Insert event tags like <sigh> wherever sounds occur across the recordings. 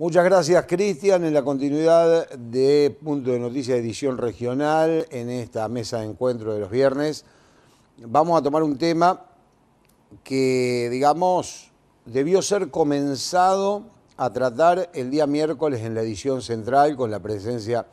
Muchas gracias, Cristian, en la continuidad de Punto de Noticias Edición Regional, en esta mesa de encuentro de los viernes. Vamos a tomar un tema que, digamos, debió ser comenzado a tratar el día miércoles en la edición central con la presencia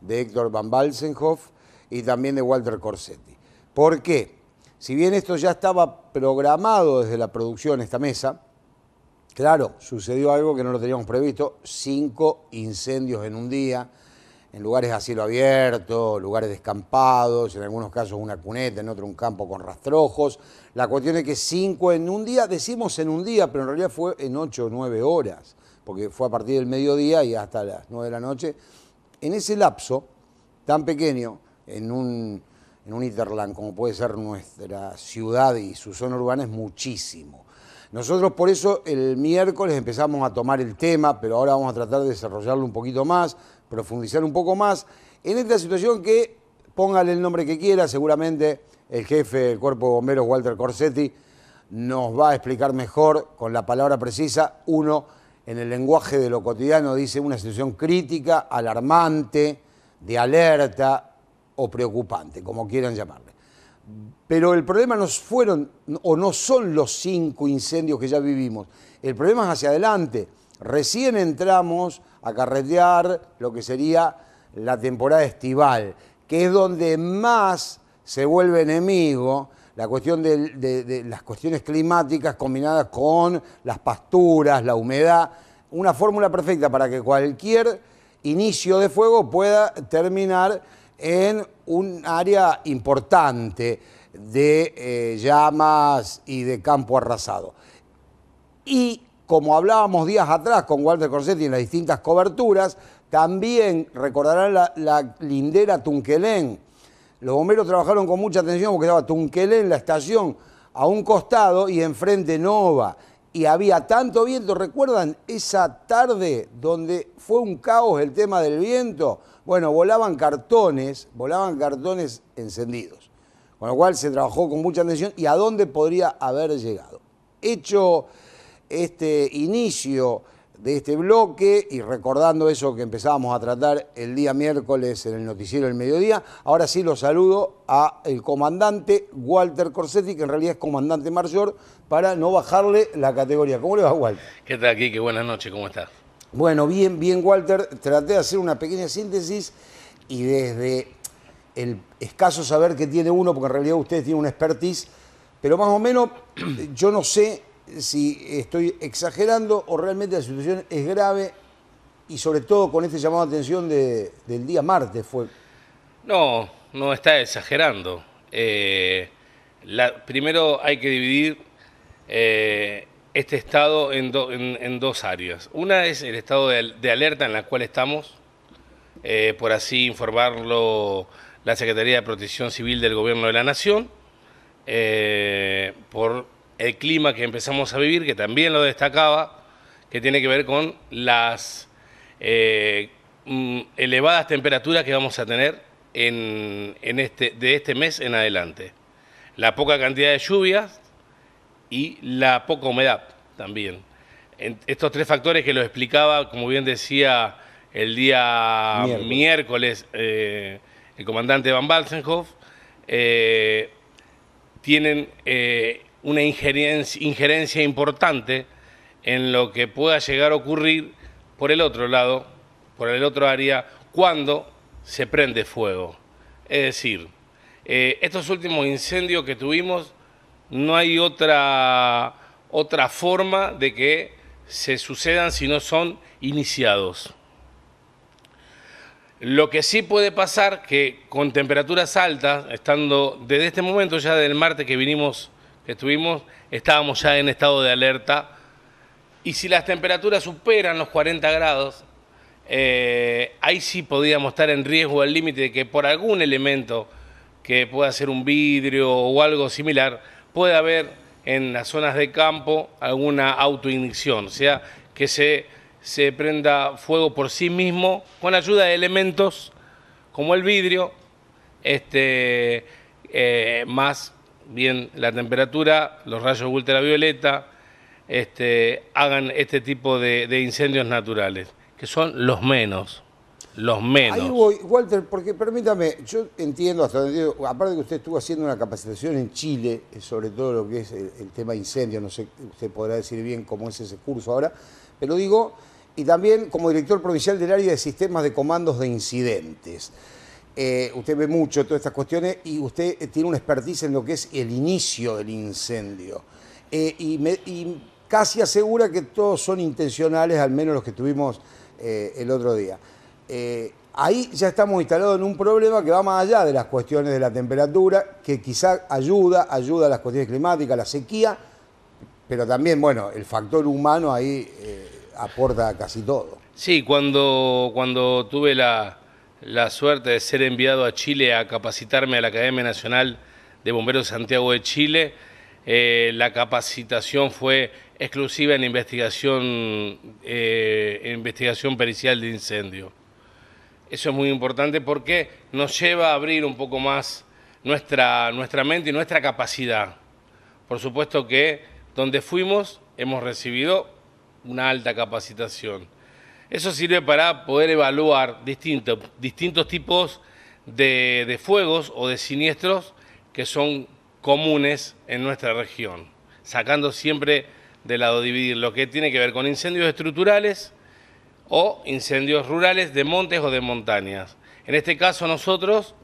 de Héctor Van Balsenhoff y también de Walter Corsetti. ¿Por qué? Si bien esto ya estaba programado desde la producción, esta mesa, Claro, sucedió algo que no lo teníamos previsto, cinco incendios en un día, en lugares a cielo abierto, lugares descampados, en algunos casos una cuneta, en otro un campo con rastrojos. La cuestión es que cinco en un día, decimos en un día, pero en realidad fue en ocho o nueve horas, porque fue a partir del mediodía y hasta las nueve de la noche. En ese lapso tan pequeño, en un, en como puede ser nuestra ciudad y su zona urbana, es muchísimo. Nosotros por eso el miércoles empezamos a tomar el tema, pero ahora vamos a tratar de desarrollarlo un poquito más, profundizar un poco más en esta situación que, póngale el nombre que quiera, seguramente el jefe del Cuerpo de Bomberos, Walter Corsetti, nos va a explicar mejor con la palabra precisa. Uno, en el lenguaje de lo cotidiano, dice una situación crítica, alarmante, de alerta o preocupante, como quieran llamarlo. Pero el problema no fueron o no son los cinco incendios que ya vivimos. El problema es hacia adelante. Recién entramos a carretear lo que sería la temporada estival, que es donde más se vuelve enemigo la cuestión de las cuestiones climáticas combinadas con las pasturas, la humedad. Una fórmula perfecta para que cualquier inicio de fuego pueda terminar en un área importante de eh, llamas y de campo arrasado. Y como hablábamos días atrás con Walter Corsetti en las distintas coberturas, también recordarán la, la lindera Tunquelén. Los bomberos trabajaron con mucha atención porque estaba Tunquelén, la estación, a un costado y enfrente Nova y había tanto viento. ¿Recuerdan esa tarde donde fue un caos el tema del viento? Bueno, volaban cartones, volaban cartones encendidos. Con lo cual se trabajó con mucha atención y a dónde podría haber llegado. Hecho este inicio de este bloque y recordando eso que empezábamos a tratar el día miércoles en el noticiero del mediodía, ahora sí lo saludo a el comandante Walter Corsetti, que en realidad es comandante mayor, para no bajarle la categoría. ¿Cómo le va, Walter? ¿Qué tal, Kike? Buenas noches, ¿cómo estás? Bueno, bien, bien, Walter. Traté de hacer una pequeña síntesis y desde el escaso saber que tiene uno, porque en realidad ustedes tienen un expertise, pero más o menos <clears throat> yo no sé si estoy exagerando o realmente la situación es grave y sobre todo con este llamado de atención del día martes fue. No, no está exagerando. Eh, primero hay que dividir eh, este estado en, en, dos áreas. Una es el estado de, alerta en la cual estamos, eh, por así informarlo la Secretaría de Protección Civil del Gobierno de la Nación, por el clima que empezamos a vivir, que también lo destacaba, que tiene que ver con las eh, mm, elevadas temperaturas que vamos a tener en, este, de este mes en adelante. La poca cantidad de lluvias y la poca humedad también. estos tres factores que lo explicaba, como bien decía el día miércoles, eh, el comandante Van Balsenhoff, eh, tienen una injerencia, importante en lo que pueda llegar a ocurrir por el otro lado, por el otro área, cuando se prende fuego. Es decir, eh, estos últimos incendios que tuvimos, no hay otra, otra forma de que se sucedan si no son iniciados. Lo que sí puede pasar que con temperaturas altas, estando desde este momento ya del martes que vinimos Estuvimos, estábamos ya en estado de alerta y si las temperaturas superan los 40 grados, eh, ahí sí podíamos estar en riesgo al límite de que por algún elemento que pueda ser un vidrio o algo similar, puede haber en las zonas de campo alguna autoignición, o sea, que se, se prenda fuego por sí mismo con ayuda de elementos como el vidrio, este, eh, más bien la temperatura, los rayos ultravioleta, este, hagan este tipo de, incendios naturales, que son los menos. Los menos. Ahí voy, Walter, porque permítame, yo entiendo hasta donde aparte que usted estuvo haciendo una capacitación en Chile, eh, sobre todo lo que es el, tema incendios, no sé, usted podrá decir bien cómo es ese curso ahora, pero digo, y también como director provincial del área de sistemas de comandos de incidentes. Eh, usted ve mucho todas estas cuestiones y usted eh, tiene una expertise en lo que es el inicio del incendio. Eh, y, casi asegura que todos son intencionales, al menos los que tuvimos el otro día. ahí ya estamos instalados en un problema que va más allá de las cuestiones de la temperatura, que quizás ayuda, ayuda a las cuestiones climáticas, la sequía, pero también, bueno, el factor humano ahí aporta casi todo. Sí, cuando, cuando tuve la, la suerte de ser enviado a Chile a capacitarme a la Academia Nacional de Bomberos Santiago de Chile. Eh, la capacitación fue exclusiva en investigación, eh, investigación pericial de incendio. Eso es muy importante porque nos lleva a abrir un poco más nuestra, nuestra mente y nuestra capacidad. Por supuesto que donde fuimos hemos recibido una alta capacitación. Eso sirve para poder evaluar distintos, distintos tipos de, fuegos o de siniestros que son comunes en nuestra región, sacando siempre de lado dividir lo que tiene que ver con incendios estructurales o incendios rurales de montes o de montañas. En este caso nosotros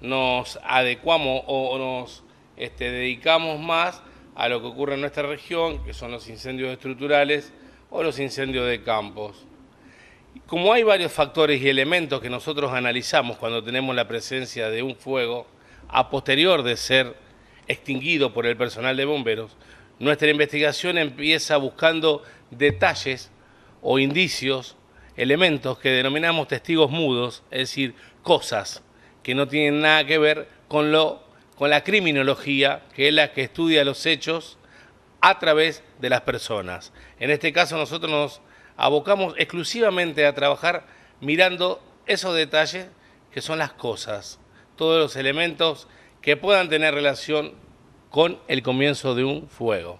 nos adecuamos o nos este, dedicamos más a lo que ocurre en nuestra región, que son los incendios estructurales o los incendios de campos. Como hay varios factores y elementos que nosotros analizamos cuando tenemos la presencia de un fuego, a posterior de ser extinguido por el personal de bomberos, nuestra investigación empieza buscando detalles o indicios, elementos que denominamos testigos mudos, es decir, cosas que no tienen nada que ver con, lo, con la criminología, que es la que estudia los hechos a través de las personas. En este caso nosotros nos abocamos exclusivamente a trabajar mirando esos detalles que son las cosas, todos los elementos que puedan tener relación con el comienzo de un fuego.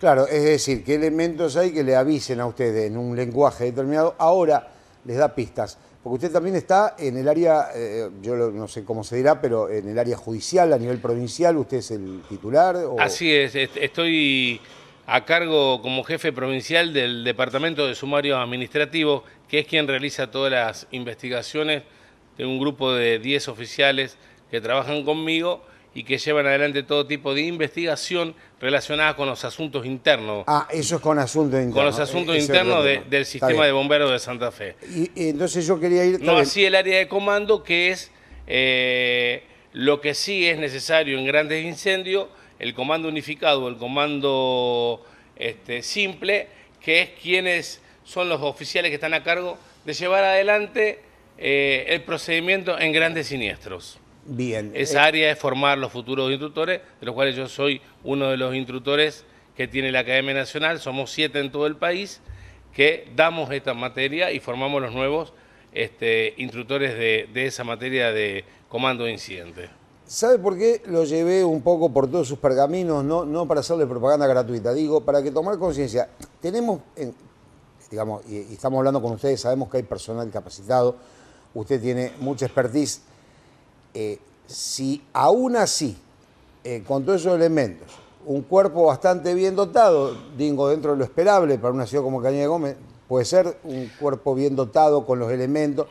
Claro, es decir, qué elementos hay que le avisen a ustedes en un lenguaje determinado. Ahora les da pistas, porque usted también está en el área, eh, yo no sé cómo se dirá, pero en el área judicial a nivel provincial, ¿usted es el titular? Así es, estoy a cargo como jefe provincial del Departamento de Sumarios Administrativos, que es quien realiza todas las investigaciones de un grupo de 10 oficiales que trabajan conmigo y que llevan adelante todo tipo de investigación relacionada con los asuntos internos. Ah, eso es con asuntos internos. Con los asuntos e- internos del sistema de bomberos de Santa Fe. Y, entonces yo quería ir... No así el área de comando, que es eh, lo que sí es necesario en grandes incendios, el comando unificado el comando este, simple, que es quienes son los oficiales que están a cargo de llevar adelante eh, el procedimiento en grandes siniestros. Bien. Eh, esa área es formar los futuros instructores, de los cuales yo soy uno de los instructores que tiene la Academia Nacional, somos siete en todo el país, que damos esta materia y formamos los nuevos este, instructores de, de esa materia de comando de incidente. ¿Sabe por qué lo llevé un poco por todos sus pergaminos? No, no para hacerle propaganda gratuita, digo, para que tomar conciencia. Tenemos, digamos, y, estamos hablando con ustedes, sabemos que hay personal capacitado, usted tiene mucha expertise. Eh, si aún así, eh, con todos esos elementos, un cuerpo bastante bien dotado, digo, dentro de lo esperable para una ciudad como Caña Gómez, puede ser un cuerpo bien dotado con los elementos,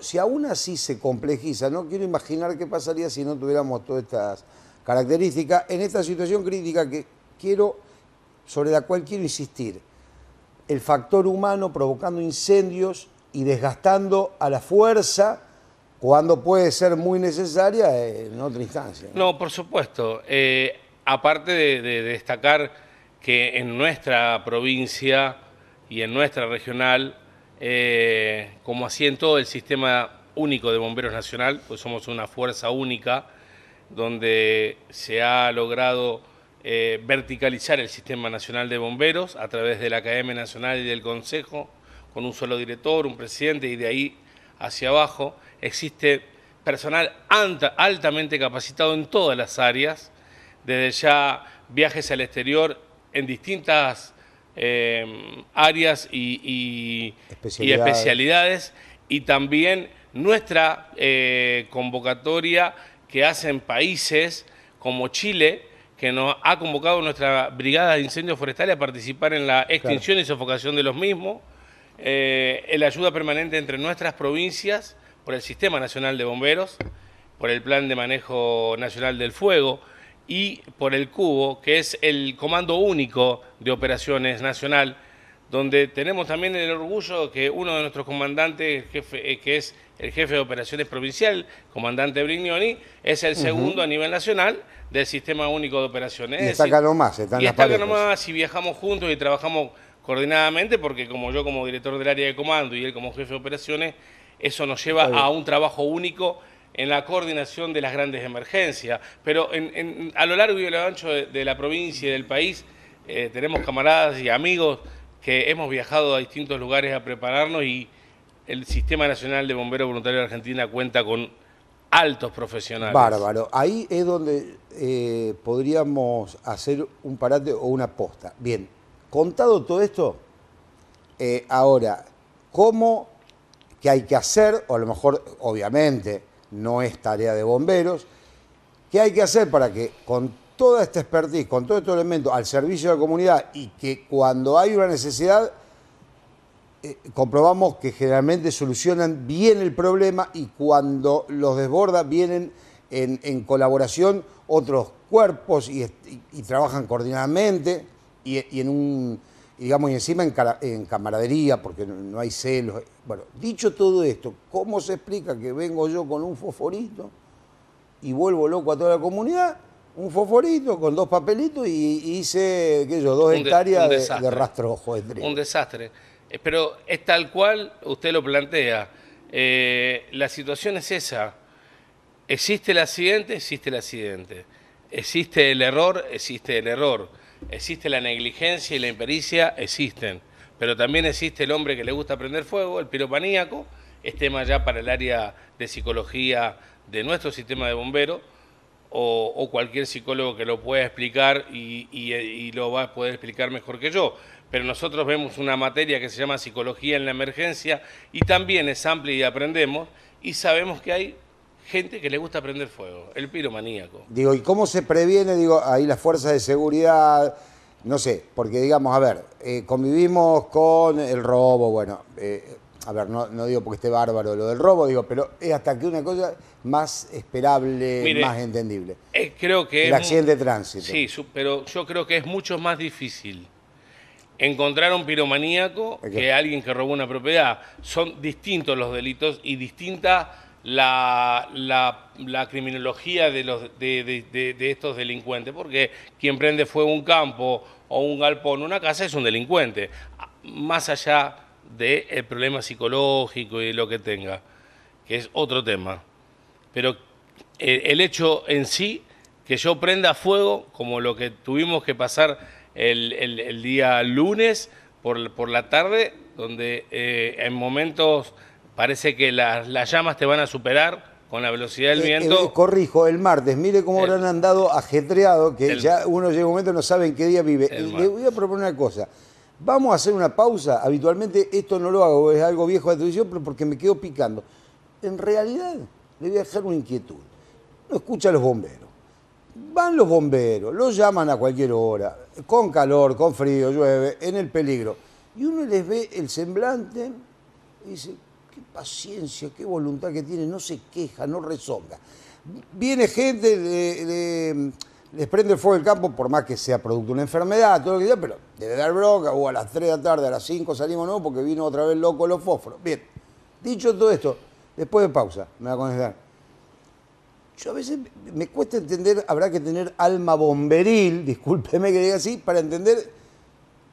si aún así se complejiza, no quiero imaginar qué pasaría si no tuviéramos todas estas características en esta situación crítica que quiero, sobre la cual quiero insistir. El factor humano provocando incendios y desgastando a la fuerza cuando puede ser muy necesaria en otra instancia. No, por supuesto. Eh, aparte de destacar que en nuestra provincia y en nuestra regional eh, como así en todo el sistema único de bomberos nacional, pues somos una fuerza única donde se ha logrado eh, verticalizar el sistema nacional de bomberos a través de la Academia Nacional y del Consejo, con un solo director, un presidente y de ahí hacia abajo. Existe personal altamente capacitado en todas las áreas, desde ya viajes al exterior en distintas Em, áreas y, especialidades. y, también nuestra eh, convocatoria que hacen países como Chile, que nos ha convocado nuestra brigada de incendios forestales a participar en la extinción y sofocación de los mismos, eh, la ayuda permanente entre nuestras provincias por el Sistema Nacional de Bomberos, por el Plan de Manejo Nacional del Fuego, y por el cubo, que es el Comando Único de Operaciones Nacional, donde tenemos también el orgullo que uno de nuestros comandantes, eh, que es el jefe de operaciones provincial, comandante Brignoni, es el segundo a nivel nacional del Sistema Único de Operaciones. Y está acá nomás, están y las está acá nomás si viajamos juntos y trabajamos coordinadamente, porque como yo como director del área de comando y él como jefe de operaciones, eso nos lleva a un trabajo único en la coordinación de las grandes emergencias, pero en, a lo largo y a lo ancho de, la provincia y del país eh, tenemos camaradas y amigos que hemos viajado a distintos lugares a prepararnos y el Sistema Nacional de Bomberos Voluntarios de Argentina cuenta con altos profesionales. Bárbaro. Ahí es donde eh, podríamos hacer un parate o una posta. Bien, contado todo esto, eh, ahora, ¿cómo que hay que hacer? O a lo mejor, obviamente, no es tarea de bomberos. ¿Qué hay que hacer para que con toda esta expertise, con todo este elemento al servicio de la comunidad y que cuando hay una necesidad eh, comprobamos que generalmente solucionan bien el problema y cuando los desborda vienen en, colaboración otros cuerpos y, trabajan coordinadamente y en un y digamos, encima en, camaradería, porque no, hay celos. Bueno, dicho todo esto, ¿cómo se explica que vengo yo con un fosforito y vuelvo loco a toda la comunidad? Un fosforito con dos papelitos y, hice, qué yo, dos hectáreas de, rastrojo. un desastre. Eh, pero es tal cual usted lo plantea. Eh, la situación es esa. Existe el accidente, existe el accidente. Existe el error, existe el error existe la negligencia y la impericia, existen. Pero también existe el hombre que le gusta prender fuego, el piropaníaco, es tema ya para el área de psicología de nuestro sistema de bomberos, o, cualquier psicólogo que lo pueda explicar y, y lo va a poder explicar mejor que yo. Pero nosotros vemos una materia que se llama psicología en la emergencia y también es amplia y aprendemos y sabemos que hay gente que le gusta prender fuego, el piromaníaco. Digo, ¿y cómo se previene? Digo, ahí las fuerzas de seguridad, no sé, porque digamos, a ver, eh, convivimos con el robo, bueno, eh, a ver, no, digo porque esté bárbaro lo del robo, digo, pero es hasta que una cosa más esperable, más entendible. creo que el accidente de tránsito. Sí, pero yo creo que es mucho más difícil encontrar un piromaníaco que alguien que robó una propiedad. Son distintos los delitos y distinta la, la, criminología de, los, de, estos delincuentes, porque quien prende fuego un campo o un galpón, una casa, es un delincuente, más allá del problema psicológico y lo que tenga, que es otro tema. Pero eh, el hecho en sí, que yo prenda fuego, como lo que tuvimos que pasar el, día lunes por, por, la tarde, donde eh, en momentos Parece que las, llamas te van a superar con la velocidad del eh, eh, viento. corrijo, el martes, mire cómo habrán andado ajetreado, que ya uno llega un momento y no sabe en qué día vive. Y le voy a proponer una cosa. Vamos a hacer una pausa. Habitualmente esto no lo hago, es algo viejo de televisión, pero porque me quedo picando. En realidad, le voy a dejar una inquietud. No escucha a los bomberos. Van los bomberos, los llaman a cualquier hora, con calor, con frío, llueve, en el peligro. Y uno les ve el semblante y dice, qué paciencia, qué voluntad que tiene, no se queja, no rezonga. Viene gente, les prende el fuego del campo, por más que sea producto de una enfermedad, todo lo que pero debe dar bronca, o a las 3 de la tarde, a las 5 salimos no, porque vino otra vez loco los fósforos. Bien, dicho todo esto, después de pausa, me va a contestar. Yo a veces me cuesta entender, habrá que tener alma bomberil, <laughs> discúlpeme que diga así, para entender.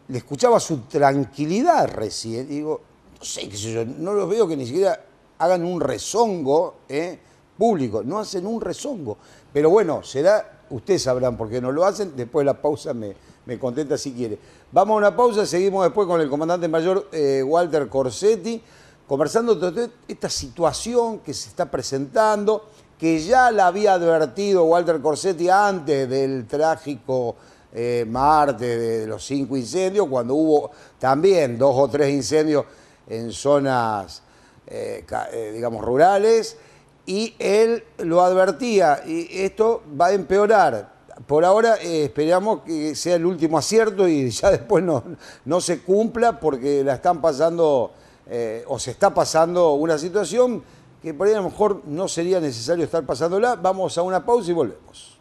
Le escuchaba su tranquilidad recién, digo, no sé, no los veo que ni siquiera hagan un rezongo ¿eh? público, no hacen un rezongo. Pero bueno, será, ustedes sabrán por qué no lo hacen, después la pausa me, me contenta si quiere. Vamos a una pausa, seguimos después con el comandante mayor eh, Walter Corsetti, conversando de esta situación que se está presentando, que ya la había advertido Walter Corsetti antes del trágico... Eh, martes de los cinco incendios, cuando hubo también dos o tres incendios en zonas, eh, eh, digamos, rurales, y él lo advertía, y esto va a empeorar. Por ahora eh, esperamos que sea el último acierto y ya <laughs> después no, no se cumpla porque la están pasando o se está pasando una situación que por ahí a lo mejor no sería necesario estar pasándola. Vamos a una pausa y volvemos.